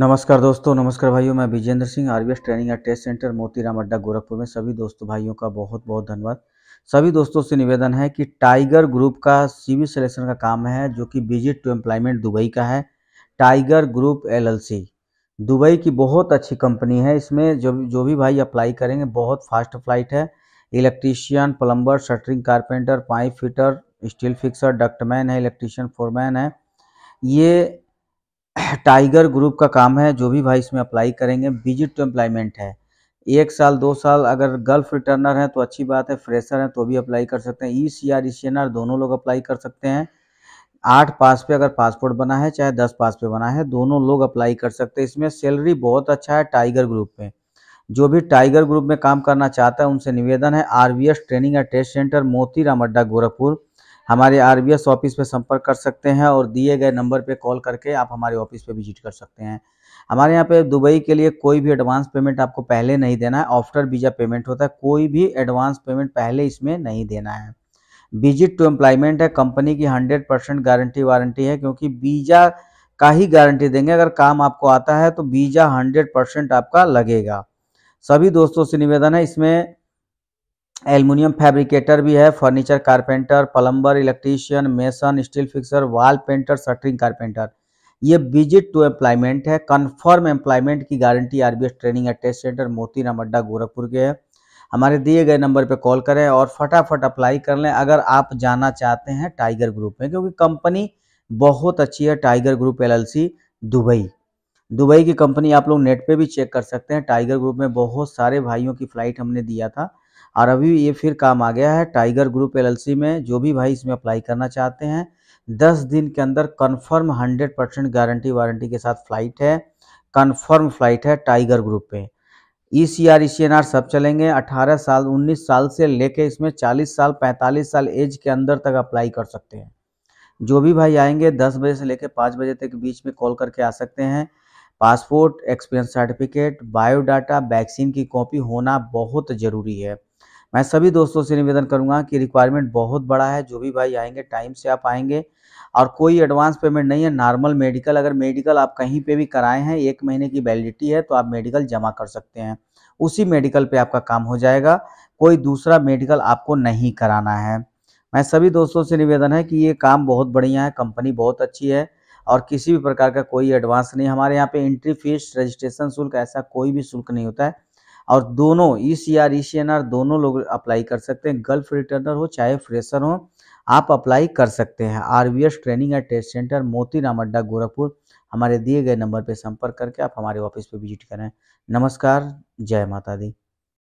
नमस्कार दोस्तों नमस्कार भाइयों मैं Vijendra Singh RBS training and test centre Motiram Adda Gorakhpur में सभी दोस्तों भाइयों का बहुत बहुत धन्यवाद सभी दोस्तों से निवेदन है कि टाइगर ग्रुप का सीवी सिलेक्शन का काम है जो कि विजिट टू एम्प्लॉयमेंट दुबई का है टाइगर ग्रुप एलएलसी दुबई की बहुत अच्छी कंपनी है इसमें जो जो भी भाई अप्लाई करेंगे बहुत फास्ट फ्लाइट है electrician plumber shuttering carpenter pipe fitter steel fixer ductman है इलेक्ट्रीशियन फोरमैन है ये टाइगर ग्रुप का काम है जो भी भाई इसमें अप्लाई करेंगे विजिट टू एम्प्लॉयमेंट है एक साल दो साल अगर गल्फ रिटर्नर हैं तो अच्छी बात है फ्रेशर हैं तो भी अप्लाई कर सकते हैं E C R E C N R दोनों लोग अप्लाई कर सकते हैं आठ पास पे अगर पासपोर्ट बना है चाहे दस पास पे बना है दोनों लोग अप्लाई कर सकते हैं इसमें सैलरी बहुत अच्छा है टाइगर ग्रुप में जो भी टाइगर ग्रुप में काम करना चाहता है उनसे निवेदन है R training and test centre Moti Adda Gorakhpur हमारे आर ऑफिस पर संपर्क कर सकते हैं और दिए गए नंबर पर कॉल करके आप हमारे ऑफिस पर विजिट कर सकते हैं हमारे यहाँ पे दुबई के लिए कोई भी एडवांस पेमेंट आपको पहले नहीं देना है आफ्टर वीज़ा पेमेंट होता है कोई भी एडवांस पेमेंट पहले इसमें नहीं देना है विजिट टू एम्प्लॉयमेंट है कंपनी की हंड्रेड परसेंट गारंटी वारंटी है क्योंकि वीज़ा का ही गारंटी देंगे अगर काम आपको आता है तो वीज़ा हंड्रेड परसेंट आपका लगेगा सभी दोस्तों से निवेदन है इसमें एल्यूमिनियम फैब्रिकेटर भी है furniture carpenter plumber electrician mason steel fixer wall painter shuttering carpenter ये विजिट टू एम्प्लॉयमेंट है कन्फर्म एम्प्लॉयमेंट की guarantee RBS training and test centre Moti Ram अड्डा गोरखपुर के है हमारे दिए गए नंबर पर कॉल करें और फटाफट अप्लाई कर लें अगर आप जाना चाहते हैं टाइगर ग्रुप में क्योंकि कंपनी बहुत अच्छी है Tiger Group LLC Dubai Dubai की कंपनी आप लोग नेट पे भी चेक कर सकते हैं टाइगर ग्रुप में बहुत सारे भाइयों की फ्लाइट हमने दिया था और अभी ये फिर काम आ गया है टाइगर ग्रुप एलएलसी में जो भी भाई इसमें अप्लाई करना चाहते हैं दस दिन के अंदर confirm hundred percent guarantee warranty के साथ फ्लाइट है कन्फर्म फ्लाइट है टाइगर ग्रुप पे E C R E C N R सब चलेंगे अठारह साल उन्नीस साल से लेके इसमें चालीस साल पैंतालीस साल एज के अंदर तक अप्लाई कर सकते हैं जो भी भाई आएंगे दस बजे से लेकर पाँच बजे तक बीच में कॉल करके आ सकते हैं passport experience certificate biodata vaccine की कॉपी होना बहुत ज़रूरी है मैं सभी दोस्तों से निवेदन करूंगा कि रिक्वायरमेंट बहुत बड़ा है जो भी भाई आएंगे टाइम से आप आएंगे और कोई एडवांस पेमेंट नहीं है नॉर्मल मेडिकल अगर मेडिकल आप कहीं पे भी कराए हैं एक महीने की वैलिडिटी है तो आप मेडिकल जमा कर सकते हैं उसी मेडिकल पे आपका काम हो जाएगा कोई दूसरा मेडिकल आपको नहीं कराना है मैं सभी दोस्तों से निवेदन है कि ये काम बहुत बढ़िया है कंपनी बहुत अच्छी है और किसी भी प्रकार का कोई एडवांस नहीं हमारे यहाँ पे एंट्री फीस रजिस्ट्रेशन शुल्क ऐसा कोई भी शुल्क नहीं होता है और दोनों E C R E C N R दोनों लोग अप्लाई कर सकते हैं गल्फ रिटर्नर हो चाहे फ्रेशर हो आप अप्लाई कर सकते हैं R V S training and test centre Moti Ram अड्डा गोरखपुर हमारे दिए गए नंबर पर संपर्क करके आप हमारे ऑफिस पर विजिट करें नमस्कार जय माता दी